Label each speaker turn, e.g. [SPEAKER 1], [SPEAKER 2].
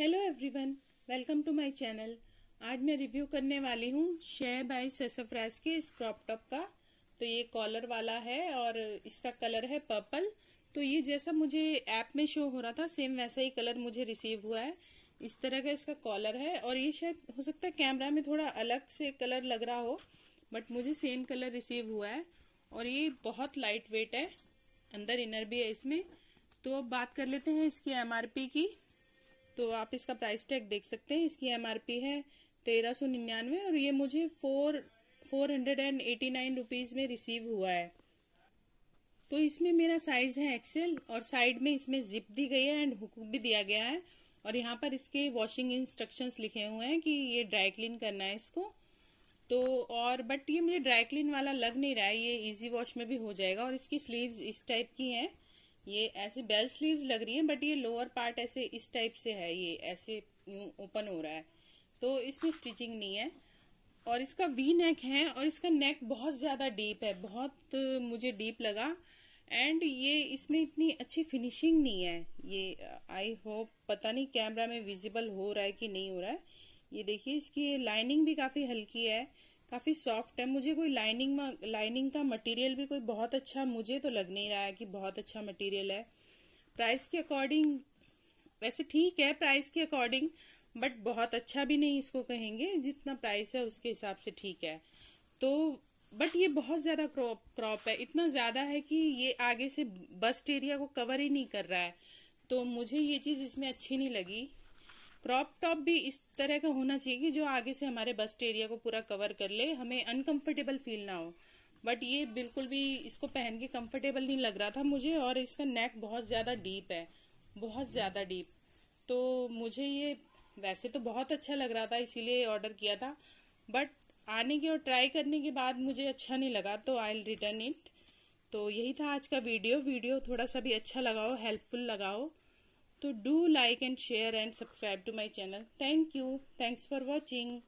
[SPEAKER 1] Hello everyone welcome to my channel आज मैं review करने वाली हूँ शे बाय सेसफ्राज के इस क्रॉप टॉप का तो ये कॉलर वाला है और इसका कलर है पर्पल तो ये जैसा मुझे ऐप में शो हो रहा था सेम वैसा ही कलर मुझे रिसीव हुआ है इस तरह का इसका कॉलर है और ये शायद हो सकता है कैमरा में थोड़ा अलग से कलर लग रहा हो बट मुझे सेम कलर रिसीव हुआ है और ये बहुत लाइट वेट है अंदर इनर भी है इसमें तो अब बात कर लेते हैं इसकी एमआरपी की तो आप इसका प्राइस टैग देख सकते हैं इसकी एमआरपी है तेरह सौ निन्यानवे और ये मुझे four four hundred and eighty nine rupees में रिसीव हुआ है तो इसमें मेरा साइज है एक्सेल और साइड में इसमें जिप दी गई है एंड हुक भी दिया गया है और यहाँ पर इसके वॉशिंग इंस्ट्रक्शंस लिखे हुए हैं कि ये ड्राई क्लीन करना है इसको तो और बट ये मुझे ड्राई क्लीन वाला लग नहीं रहा है ये इजी वॉश में भी हो जाएगा और इसकी स्लीव्स इस टाइप की हैं ये ऐसे बेल स्लीव्स लग रही हैं बट ये लोअर पार्ट ऐसे इस टाइप से है ये ऐसे यूं ओपन हो रहा है तो इसमें स्टिचिंग नहीं है और इसका वी नेक है और इसका नेक बहुत ज़्यादा डीप है बहुत मुझे डीप लगा एंड ये इसमें इतनी अच्छी फिनिशिंग नहीं है ये आई होप पता नहीं कैमरा में विजिबल हो रहा है कि नहीं हो रहा है ये देखिए इसकी लाइनिंग भी काफ़ी हल्की है काफ़ी सॉफ्ट है मुझे कोई लाइनिंग लाइनिंग का मटेरियल भी कोई बहुत अच्छा मुझे तो लग नहीं रहा है कि बहुत अच्छा मटेरियल है प्राइस के अकॉर्डिंग वैसे ठीक है प्राइस के अकॉर्डिंग बट बहुत अच्छा भी नहीं इसको कहेंगे जितना प्राइस है उसके हिसाब से ठीक है तो बट ये बहुत ज्यादा क्रॉप क्रॉप है इतना ज्यादा है कि ये आगे से बस्ट एरिया को कवर ही नहीं कर रहा है तो मुझे ये चीज इसमें अच्छी नहीं लगी क्रॉप टॉप भी इस तरह का होना चाहिए जो आगे से हमारे बस्ट एरिया को पूरा कवर कर ले हमें अनकंफर्टेबल फील ना हो बट ये बिल्कुल भी इसको पहन के कंफर्टेबल नहीं लग रहा था मुझे और इसका नेक बहुत ज़्यादा डीप है बहुत ज़्यादा डीप तो मुझे ये वैसे तो बहुत अच्छा लग रहा था इसीलिए ऑर्डर किया था बट आने के और ट्राई करने के बाद मुझे अच्छा नहीं लगा तो आई रिटर्न इट तो यही था आज का वीडियो वीडियो थोड़ा सा भी अच्छा लगाओ हेल्पफुल लगाओ So do like and share and subscribe to my channel. Thank you. Thanks for watching.